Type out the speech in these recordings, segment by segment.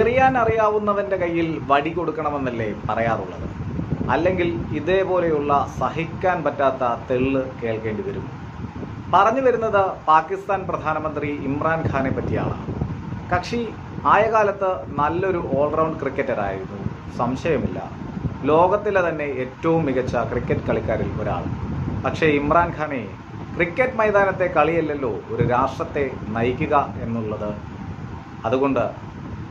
എറിയാൻ അറിയാവുന്നവന്റെ കയ്യിൽ വടി കൊടുക്കണമെന്നല്ലേ പറയാറുള്ളത് അല്ലെങ്കിൽ ഇതേപോലെയുള്ള സഹിക്കാൻ പറ്റാത്ത തെള്ള് കേൾക്കേണ്ടി വരും പറഞ്ഞു വരുന്നത് പാകിസ്ഥാൻ പ്രധാനമന്ത്രി ഇമ്രാൻഖാനെ പറ്റിയാണ് കക്ഷി ആയകാലത്ത് നല്ലൊരു ഓൾറൗണ്ട് ക്രിക്കറ്ററായിരുന്നു സംശയമില്ല ലോകത്തിലെ തന്നെ ഏറ്റവും മികച്ച ക്രിക്കറ്റ് കളിക്കാരിൽ ഒരാൾ പക്ഷേ ഇമ്രാൻഖാനെ ക്രിക്കറ്റ് മൈതാനത്തെ കളിയല്ലല്ലോ ഒരു രാഷ്ട്രത്തെ നയിക്കുക എന്നുള്ളത് അതുകൊണ്ട്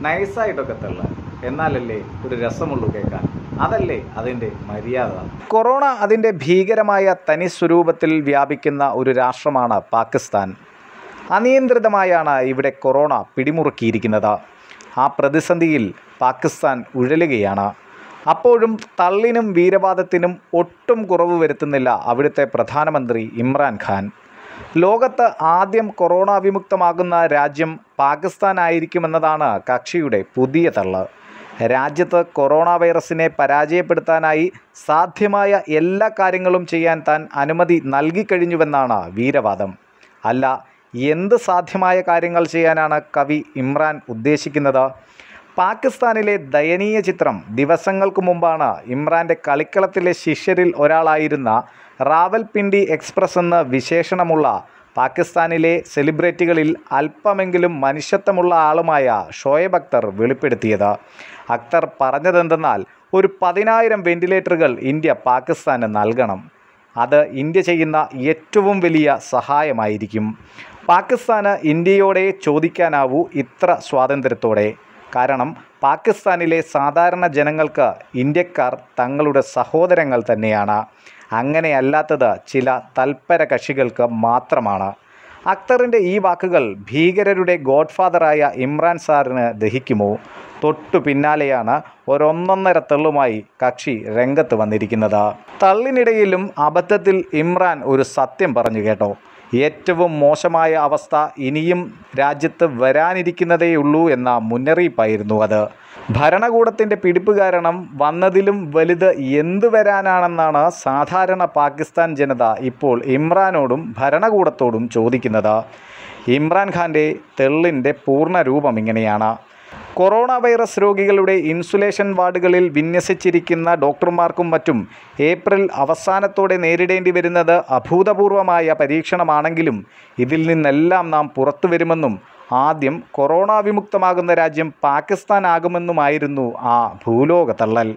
നൈസായിട്ടൊക്കെ തള്ളുക എന്നാലല്ലേ ഒരു രസമുള്ളൂ കേൾക്കാൻ അതല്ലേ അതിൻ്റെ മര്യാദ കൊറോണ അതിൻ്റെ ഭീകരമായ തനി സ്വരൂപത്തിൽ വ്യാപിക്കുന്ന ഒരു രാഷ്ട്രമാണ് പാകിസ്ഥാൻ അനിയന്ത്രിതമായാണ് ഇവിടെ കൊറോണ പിടിമുറുക്കിയിരിക്കുന്നത് ആ പ്രതിസന്ധിയിൽ പാകിസ്ഥാൻ ഉഴലുകയാണ് അപ്പോഴും തള്ളിനും വീരവാദത്തിനും ഒട്ടും കുറവ് വരുത്തുന്നില്ല അവിടുത്തെ പ്രധാനമന്ത്രി ഇമ്രാൻഖാൻ ലോകത്ത് ആദ്യം കൊറോണ വിമുക്തമാകുന്ന രാജ്യം പാകിസ്ഥാനായിരിക്കുമെന്നതാണ് കക്ഷിയുടെ പുതിയ തള്ള് രാജ്യത്ത് കൊറോണ വൈറസിനെ പരാജയപ്പെടുത്താനായി സാധ്യമായ എല്ലാ കാര്യങ്ങളും ചെയ്യാൻ താൻ അനുമതി നൽകിക്കഴിഞ്ഞുവെന്നാണ് വീരവാദം അല്ല എന്ത് സാധ്യമായ കാര്യങ്ങൾ ചെയ്യാനാണ് കവി ഇമ്രാൻ ഉദ്ദേശിക്കുന്നത് പാകിസ്ഥാനിലെ ദയനീയ ചിത്രം ദിവസങ്ങൾക്ക് മുമ്പാണ് ഇമ്രാൻ്റെ കളിക്കളത്തിലെ ശിഷ്യരിൽ ഒരാളായിരുന്ന റാവൽപിണ്ടി എക്സ്പ്രസ് എന്ന വിശേഷണമുള്ള പാകിസ്ഥാനിലെ സെലിബ്രിറ്റികളിൽ അല്പമെങ്കിലും മനുഷ്യത്വമുള്ള ആളുമായ ഷോയബ് അക്തർ വെളിപ്പെടുത്തിയത് അക്തർ പറഞ്ഞതെന്തെന്നാൽ ഒരു പതിനായിരം വെന്റിലേറ്ററുകൾ ഇന്ത്യ പാകിസ്ഥാന് നൽകണം അത് ഇന്ത്യ ചെയ്യുന്ന ഏറ്റവും വലിയ സഹായമായിരിക്കും പാകിസ്ഥാന് ഇന്ത്യയോടെ ചോദിക്കാനാവൂ ഇത്ര സ്വാതന്ത്ര്യത്തോടെ കാരണം പാകിസ്ഥാനിലെ സാധാരണ ജനങ്ങൾക്ക് ഇന്ത്യക്കാർ തങ്ങളുടെ സഹോദരങ്ങൾ തന്നെയാണ് അങ്ങനെയല്ലാത്തത് ചില തൽപര കക്ഷികൾക്ക് മാത്രമാണ് അക്തറിൻ്റെ ഈ വാക്കുകൾ ഭീകരരുടെ ഗോഡ്ഫാദറായ ഇമ്രാൻ സാറിന് ദഹിക്കുമോ തൊട്ടു പിന്നാലെയാണ് ഒരൊന്നൊന്നര തള്ളുമായി കക്ഷി രംഗത്ത് വന്നിരിക്കുന്നത് തള്ളിനിടയിലും അബദ്ധത്തിൽ ഇമ്രാൻ ഒരു സത്യം പറഞ്ഞു കേട്ടോ ഏറ്റവും മോശമായ അവസ്ഥ ഇനിയും രാജ്യത്ത് വരാനിരിക്കുന്നതേയുള്ളൂ എന്ന മുന്നറിയിപ്പായിരുന്നു അത് ഭരണകൂടത്തിൻ്റെ പിടിപ്പ് കാരണം വന്നതിലും വലുത് എന്ത് വരാനാണെന്നാണ് സാധാരണ പാകിസ്ഥാൻ ജനത ഇപ്പോൾ ഇമ്രാനോടും ഭരണകൂടത്തോടും ചോദിക്കുന്നത് ഇമ്രാൻഖാൻ്റെ തെള്ളിൻ്റെ പൂർണ്ണ രൂപം ഇങ്ങനെയാണ് കൊറോണ വൈറസ് രോഗികളുടെ ഇൻസുലേഷൻ വാർഡുകളിൽ വിന്യസിച്ചിരിക്കുന്ന ഡോക്ടർമാർക്കും മറ്റും ഏപ്രിൽ അവസാനത്തോടെ നേരിടേണ്ടി വരുന്നത് അഭൂതപൂർവമായ പരീക്ഷണമാണെങ്കിലും ഇതിൽ നിന്നെല്ലാം നാം പുറത്തു വരുമെന്നും ആദ്യം കൊറോണ വിമുക്തമാകുന്ന രാജ്യം പാകിസ്ഥാനാകുമെന്നുമായിരുന്നു ആ ഭൂലോക തള്ളൽ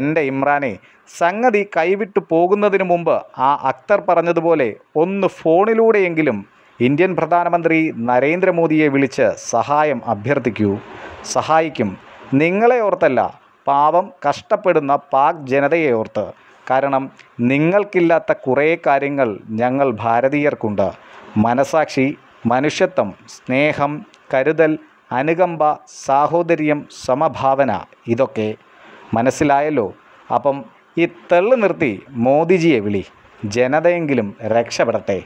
എൻ്റെ ഇമ്രാനെ സംഗതി കൈവിട്ടു പോകുന്നതിന് മുമ്പ് ആ അക്തർ പറഞ്ഞതുപോലെ ഒന്ന് ഫോണിലൂടെയെങ്കിലും ഇന്ത്യൻ പ്രധാനമന്ത്രി നരേന്ദ്രമോദിയെ വിളിച്ച് സഹായം അഭ്യർത്ഥിക്കൂ സഹായിക്കും നിങ്ങളെ ഓർത്തല്ല പാവം കഷ്ടപ്പെടുന്ന പാക് ജനതയെ ഓർത്ത് കാരണം നിങ്ങൾക്കില്ലാത്ത കുറേ കാര്യങ്ങൾ ഞങ്ങൾ ഭാരതീയർക്കുണ്ട് മനസാക്ഷി മനുഷ്യത്വം സ്നേഹം കരുതൽ അനുകമ്പ സാഹോദര്യം സമഭാവന ഇതൊക്കെ മനസ്സിലായല്ലോ അപ്പം ഈ തള്ളു നിർത്തി മോദിജിയെ വിളി ജനതയെങ്കിലും രക്ഷപ്പെടട്ടെ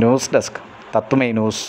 ന്യൂസ് ഡെസ്ക് തത്വമേ ന്യൂസ്